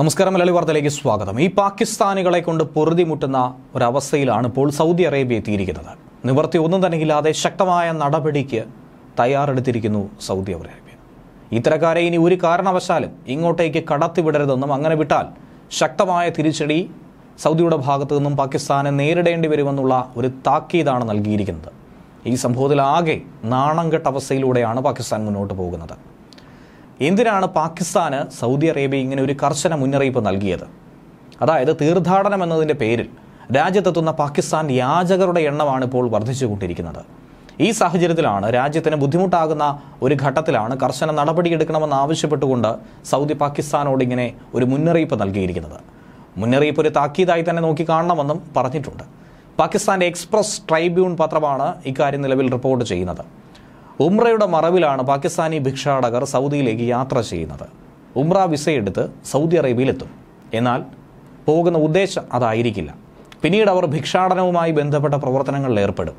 നമസ്കാരം മലയാളി വാർത്തയിലേക്ക് സ്വാഗതം ഈ പാകിസ്ഥാനികളെ കൊണ്ട് പൊറുതിമുട്ടുന്ന ഒരവസ്ഥയിലാണ് ഇപ്പോൾ സൗദി അറേബ്യ എത്തിയിരിക്കുന്നത് നിവർത്തി ഒന്നും തന്നെ ഇല്ലാതെ ശക്തമായ നടപടിക്ക് തയ്യാറെടുത്തിരിക്കുന്നു സൗദി അറേബ്യ ഇത്തരക്കാരെ ഇനി ഒരു കാരണവശാലും ഇങ്ങോട്ടേക്ക് കടത്തിവിടരുതെന്നും അങ്ങനെ വിട്ടാൽ ശക്തമായ തിരിച്ചടി സൗദിയുടെ ഭാഗത്തു നിന്നും പാകിസ്ഥാനെ നേരിടേണ്ടി വരുമെന്നുള്ള ഒരു താക്കീതാണ് നൽകിയിരിക്കുന്നത് ഈ സംഭവത്തിൽ ആകെ നാണം കെട്ട അവസ്ഥയിലൂടെയാണ് പാകിസ്ഥാൻ മുന്നോട്ട് പോകുന്നത് എന്തിനാണ് പാകിസ്ഥാന് സൗദി അറേബ്യ ഇങ്ങനെ ഒരു കർശന മുന്നറിയിപ്പ് നൽകിയത് അതായത് തീർത്ഥാടനം എന്നതിൻ്റെ പേരിൽ രാജ്യത്തെത്തുന്ന പാകിസ്ഥാൻ യാചകരുടെ എണ്ണമാണ് ഇപ്പോൾ വർദ്ധിച്ചുകൊണ്ടിരിക്കുന്നത് ഈ സാഹചര്യത്തിലാണ് രാജ്യത്തിന് ബുദ്ധിമുട്ടാകുന്ന ഒരു ഘട്ടത്തിലാണ് കർശന നടപടിയെടുക്കണമെന്ന് ആവശ്യപ്പെട്ടുകൊണ്ട് സൗദി പാകിസ്ഥാനോട് ഇങ്ങനെ ഒരു മുന്നറിയിപ്പ് നൽകിയിരിക്കുന്നത് മുന്നറിയിപ്പ് ഒരു താക്കീതായി തന്നെ നോക്കി കാണണമെന്നും പറഞ്ഞിട്ടുണ്ട് പാകിസ്ഥാൻ എക്സ്പ്രസ് ട്രൈബ്യൂൺ പത്രമാണ് ഇക്കാര്യം നിലവിൽ റിപ്പോർട്ട് ചെയ്യുന്നത് ഉംറയുടെ മറവിലാണ് പാകിസ്ഥാനി ഭിക്ഷാടകർ സൗദിയിലേക്ക് യാത്ര ചെയ്യുന്നത് ഉംറ വിസയെടുത്ത് സൗദി അറേബ്യയിലെത്തും എന്നാൽ പോകുന്ന ഉദ്ദേശം അതായിരിക്കില്ല പിന്നീട് അവർ ഭിക്ഷാടനവുമായി ബന്ധപ്പെട്ട പ്രവർത്തനങ്ങളിൽ ഏർപ്പെടും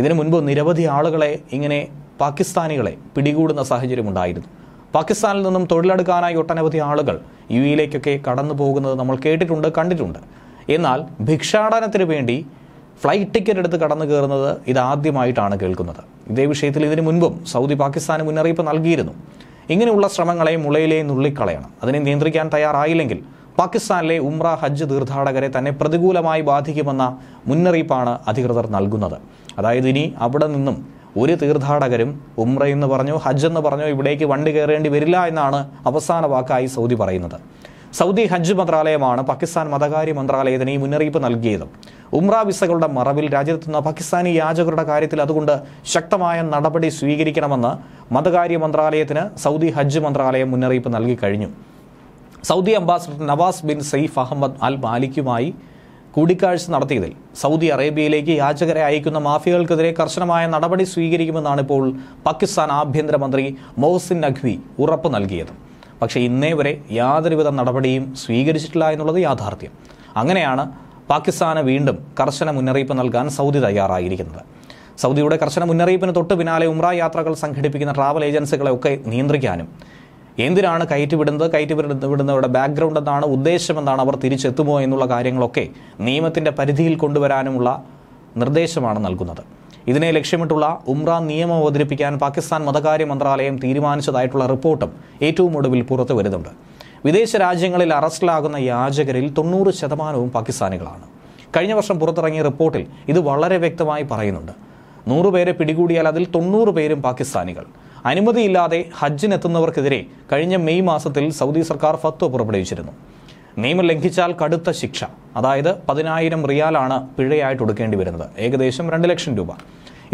ഇതിനു മുൻപ് നിരവധി ആളുകളെ ഇങ്ങനെ പാകിസ്ഥാനികളെ പിടികൂടുന്ന സാഹചര്യമുണ്ടായിരുന്നു പാകിസ്ഥാനിൽ നിന്നും തൊഴിലെടുക്കാനായി ഒട്ടനവധി ആളുകൾ യു എയിലേക്കൊക്കെ കടന്നു പോകുന്നത് നമ്മൾ കേട്ടിട്ടുണ്ട് കണ്ടിട്ടുണ്ട് എന്നാൽ ഭിക്ഷാടനത്തിന് വേണ്ടി ഫ്ലൈറ്റ് ടിക്കറ്റ് എടുത്ത് കടന്നു കയറുന്നത് ഇതാദ്യമായിട്ടാണ് കേൾക്കുന്നത് ഇതേ വിഷയത്തിൽ ഇതിനു മുൻപും സൗദി പാകിസ്ഥാന് മുന്നറിയിപ്പ് നൽകിയിരുന്നു ഇങ്ങനെയുള്ള ശ്രമങ്ങളെ മുളയിലെ നുള്ളിക്കളയണം അതിനെ നിയന്ത്രിക്കാൻ തയ്യാറായില്ലെങ്കിൽ പാകിസ്ഥാനിലെ ഉംറ ഹജ്ജ് തീർത്ഥാടകരെ തന്നെ പ്രതികൂലമായി ബാധിക്കുമെന്ന മുന്നറിയിപ്പാണ് അധികൃതർ നൽകുന്നത് അതായത് ഇനി അവിടെ നിന്നും ഒരു തീർത്ഥാടകരും ഉംറ എന്ന് പറഞ്ഞോ ഹജ്ജ് എന്ന് പറഞ്ഞോ ഇവിടേക്ക് വണ്ടി കയറേണ്ടി വരില്ല എന്നാണ് അവസാന വാക്കായി സൗദി പറയുന്നത് സൗദി ഹജ്ജ് മന്ത്രാലയമാണ് പാകിസ്ഥാൻ മതകാര്യ മന്ത്രാലയത്തിന് ഈ മുന്നറിയിപ്പ് നൽകിയത് ഉംറ വിസകളുടെ മറവിൽ രാജ്യത്തെത്തുന്ന പാകിസ്ഥാനി യാചകരുടെ കാര്യത്തിൽ അതുകൊണ്ട് ശക്തമായ നടപടി സ്വീകരിക്കണമെന്ന് മതകാര്യ മന്ത്രാലയത്തിന് സൗദി ഹജ്ജ് മന്ത്രാലയം മുന്നറിയിപ്പ് നൽകി കഴിഞ്ഞു Saudi ambassador Nawaz bin Saif Ahmed al മാലിക്കുമായി കൂടിക്കാഴ്ച നടത്തിയതിൽ സൗദി അറേബ്യയിലേക്ക് യാചകരെ അയക്കുന്ന മാഫിയകൾക്കെതിരെ കർശനമായ നടപടി സ്വീകരിക്കുമെന്നാണ് ഇപ്പോൾ പാകിസ്ഥാൻ ആഭ്യന്തരമന്ത്രി മൊഹസിൻ നഖ്വി ഉറപ്പ് നൽകിയത് പക്ഷേ ഇന്നേ വരെ യാതൊരുവിധ നടപടിയും സ്വീകരിച്ചിട്ടില്ല എന്നുള്ളത് യാഥാർത്ഥ്യം അങ്ങനെയാണ് പാകിസ്ഥാന് വീണ്ടും കർശന മുന്നറിയിപ്പ് നൽകാൻ സൗദി തയ്യാറായിരിക്കുന്നത് സൗദിയുടെ കർശന മുന്നറിയിപ്പിന് തൊട്ട് പിന്നാലെ ഉംറ യാത്രകൾ സംഘടിപ്പിക്കുന്ന ട്രാവൽ ഏജൻസികളെ ഒക്കെ നിയന്ത്രിക്കാനും എന്തിനാണ് കയറ്റി വിടുന്നത് കയറ്റി വിടുന്നവരുടെ ബാക്ക്ഗ്രൗണ്ട് എന്താണ് ഉദ്ദേശമെന്താണ് അവർ തിരിച്ചെത്തുമോ എന്നുള്ള കാര്യങ്ങളൊക്കെ നിയമത്തിൻ്റെ പരിധിയിൽ കൊണ്ടുവരാനുമുള്ള നിർദ്ദേശമാണ് നൽകുന്നത് ഇതിനെ ലക്ഷ്യമിട്ടുള്ള ഉംറ നിയമം അവതരിപ്പിക്കാൻ പാകിസ്ഥാൻ മതകാര്യ മന്ത്രാലയം തീരുമാനിച്ചതായിട്ടുള്ള റിപ്പോർട്ടും ഏറ്റവും ഒടുവിൽ പുറത്തു വരുന്നുണ്ട് വിദേശ രാജ്യങ്ങളിൽ അറസ്റ്റിലാകുന്ന യാചകരിൽ തൊണ്ണൂറ് ശതമാനവും പാകിസ്ഥാനികളാണ് കഴിഞ്ഞ വർഷം പുറത്തിറങ്ങിയ റിപ്പോർട്ടിൽ ഇത് വളരെ വ്യക്തമായി പറയുന്നുണ്ട് നൂറുപേരെ പിടികൂടിയാൽ അതിൽ തൊണ്ണൂറ് പേരും പാകിസ്ഥാനികൾ അനുമതിയില്ലാതെ ഹജ്ജിനെത്തുന്നവർക്കെതിരെ കഴിഞ്ഞ മെയ് മാസത്തിൽ സൗദി സർക്കാർ ഫത്വ പുറപ്പെടുവിച്ചിരുന്നു നിയമം ലംഘിച്ചാൽ കടുത്ത ശിക്ഷ അതായത് പതിനായിരം റിയാലാണ് പിഴയായിട്ട് ഒടുക്കേണ്ടി വരുന്നത് ഏകദേശം രണ്ട് ലക്ഷം രൂപ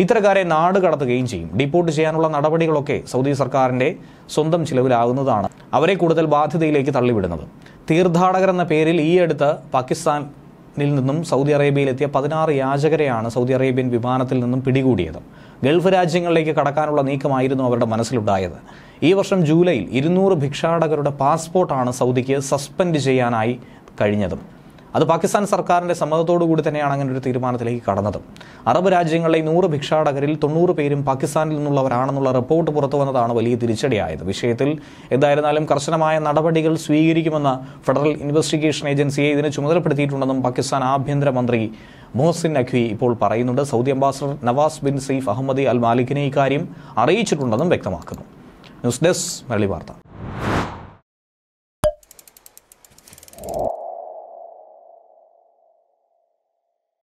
ഇത്തരക്കാരെ നാട് കടത്തുകയും ചെയ്യും ഡിപ്പോർട്ട് ചെയ്യാനുള്ള നടപടികളൊക്കെ സൗദി സർക്കാരിൻ്റെ സ്വന്തം ചിലവിലാകുന്നതാണ് അവരെ കൂടുതൽ ബാധ്യതയിലേക്ക് തള്ളിവിടുന്നത് തീർത്ഥാടകർ എന്ന പേരിൽ ഈ അടുത്ത് പാകിസ്ഥാൻ നിന്നും സൗദി അറേബ്യയിലെത്തിയ പതിനാറ് യാചകരെയാണ് സൗദി അറേബ്യൻ വിമാനത്തിൽ നിന്നും പിടികൂടിയത് ഗൾഫ് രാജ്യങ്ങളിലേക്ക് കടക്കാനുള്ള നീക്കമായിരുന്നു അവരുടെ മനസ്സിലുണ്ടായത് ഈ വർഷം ജൂലൈയിൽ ഇരുന്നൂറ് ഭിക്ഷാടകരുടെ പാസ്പോർട്ടാണ് സൗദിക്ക് സസ്പെൻഡ് ചെയ്യാനായി കഴിഞ്ഞതും അത് പാകിസ്ഥാൻ സർക്കാരിൻ്റെ സമ്മതത്തോടു കൂടി തന്നെയാണ് അങ്ങനെ ഒരു തീരുമാനത്തിലേക്ക് കടന്നത് അറബ് രാജ്യങ്ങളിലെ നൂറ് ഭിക്ഷാടകരിൽ തൊണ്ണൂറ് പേരും പാകിസ്ഥാനിൽ നിന്നുള്ളവരാണെന്നുള്ള റിപ്പോർട്ട് പുറത്തു വന്നതാണ് വലിയ തിരിച്ചടിയായത് വിഷയത്തിൽ എന്തായിരുന്നാലും കർശനമായ നടപടികൾ സ്വീകരിക്കുമെന്ന് ഫെഡറൽ ഇൻവെസ്റ്റിഗേഷൻ ഏജൻസിയെ ഇതിന് ചുമതലപ്പെടുത്തിയിട്ടുണ്ടെന്നും പാകിസ്ഥാൻ ആഭ്യന്തരമന്ത്രി മുഹസിൻ നഖ്വി ഇപ്പോൾ പറയുന്നുണ്ട് Saudi ambassador Nawaz bin Saif Ahmadi al മാലിക്കിനെ ഇക്കാര്യം അറിയിച്ചിട്ടുണ്ടെന്നും വ്യക്തമാക്കുന്നു ന്യൂസ് ഡെസ്ക് മരളി വാർത്ത